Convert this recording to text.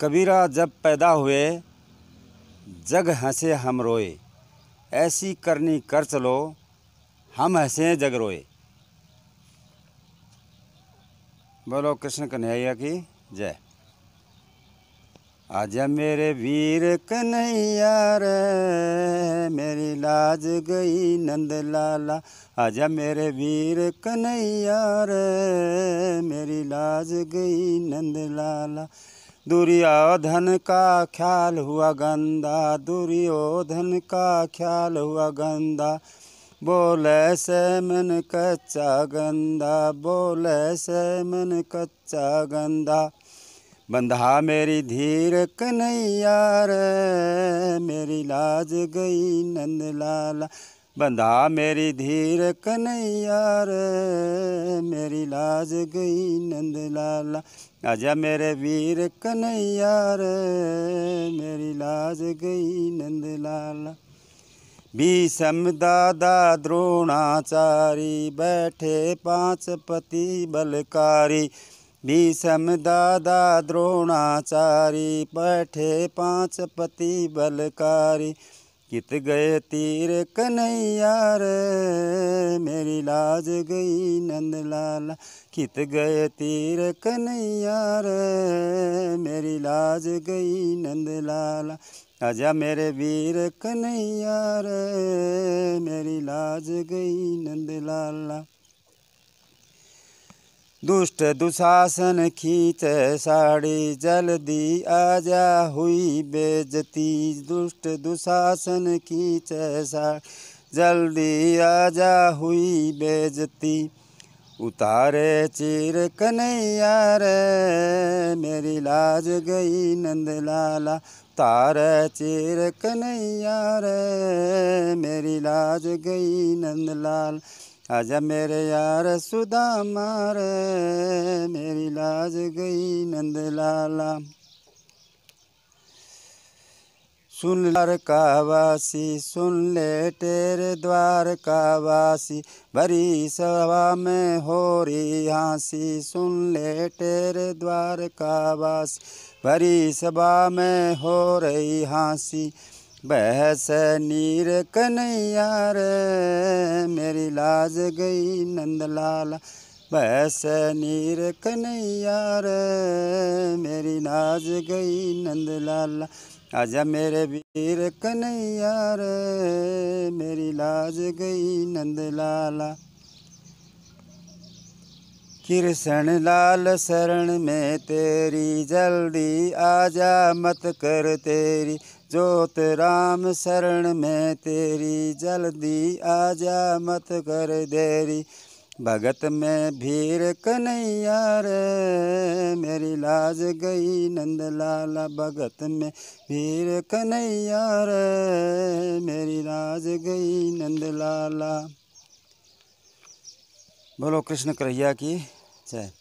कबीरा जब पैदा हुए जग हंसे हम रोए ऐसी करनी कर चलो हम हंसे जग रोए बोलो कृष्ण कन्हैया की जय आज मेरे वीर कन्हैया रे मेरी लाज गई नंद लाला आजा मेरे वीर कन्हैया रे मेरी लाज गई नंद लाला दुर्योधन का ख्याल हुआ गंदा दुर्योधन का ख्याल हुआ गंदा बोले से मन कच्चा गंदा बोले से मन कच्चा गंदा बंधा मेरी धीर कन्हैया रे मेरी लाज गई नंद लाला बंदा मेरी धीर कन्हैया रे मेरी लाज गई नंद लाला आजा मेरे वीर कन्हैया रे मेरी लाज गई नंद लाला भीषम दादा द्रोणाचारी बैठे पांच पति बलकारी भी दादा द्रोणाचारी बैठे पांच पति बलकारी कित गए तीर कन्हैया रे मेरी लाज गई नंद लाल कित गए तीर कन्हैया रे मेरी लाज गई नंद लाल आजा मेरे वीर कन्हैया रे मेरी लाज गई नंद लाल दुष्ट दुशासन खींच साड़ी जल्दी आजा हुई बेजती दुष्ट दुशासन खींच साड़ी जल्दी आजा हुई बेजती उतारे चिर कन्हैया रे मेरी लाज गई नंद लाला उतारे चीर कन्हैया रे मेरी लाज गई नंद लाला आजा मेरे यार सुदा मार मेरी लाज गई नंद लाला सुन लार का वासी सुन ले तेरे द्वार का वासी भरी सवा में हो रही हाँसी सुन ले तेरे द्वार का वासी भरी सभा में हो रही हाँसी बहस नीर कन्हैया रे मेरी लाज गई नंदलाल बहस नीर कन्हैया रे मेरी नाज गई नंदलाल आजा मेरे वीर कन्हैया रे मेरी लाज गई नंदलाला कृष्ण लाल शरण में तेरी जल्दी आजा मत कर तेरी जोत राम शरण में तेरी जल्दी आजा मत कर देरी भगत में भीड़ कन्हैया रे मेरी लाज गई नंद लाला भगत में भीड़ कन्हैया रे मेरी लाज गई नंद लाला बोलो कृष्ण करैया की Це